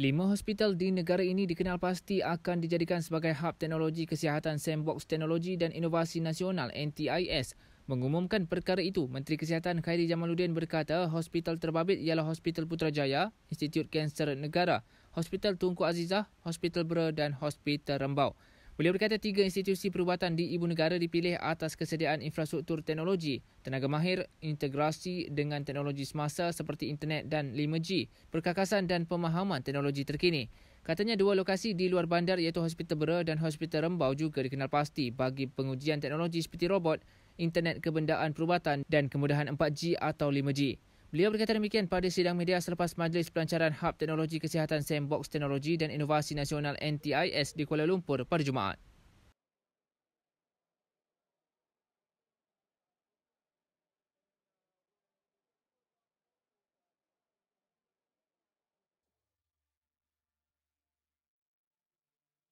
Lima hospital di negara ini dikenal pasti akan dijadikan sebagai hub teknologi kesihatan Sandbox Teknologi dan Inovasi Nasional NTIS. Mengumumkan perkara itu, Menteri Kesihatan Khairi Jamaluddin berkata hospital terbabit ialah Hospital Putrajaya, Institut Kanser Negara, Hospital Tunku Azizah, Hospital Bera dan Hospital Rembau. Beliau berkata tiga institusi perubatan di Ibu Negara dipilih atas kesediaan infrastruktur teknologi, tenaga mahir, integrasi dengan teknologi semasa seperti internet dan 5G, perkakasan dan pemahaman teknologi terkini. Katanya dua lokasi di luar bandar iaitu Hospital Bera dan Hospital Rembau juga dikenal pasti bagi pengujian teknologi seperti robot, internet kebendaan perubatan dan kemudahan 4G atau 5G. Beliau berkata demikian pada sidang media selepas Majlis Pelancaran Hub Teknologi Kesihatan Sandbox Teknologi dan Inovasi Nasional NTIS di Kuala Lumpur pada Jumaat.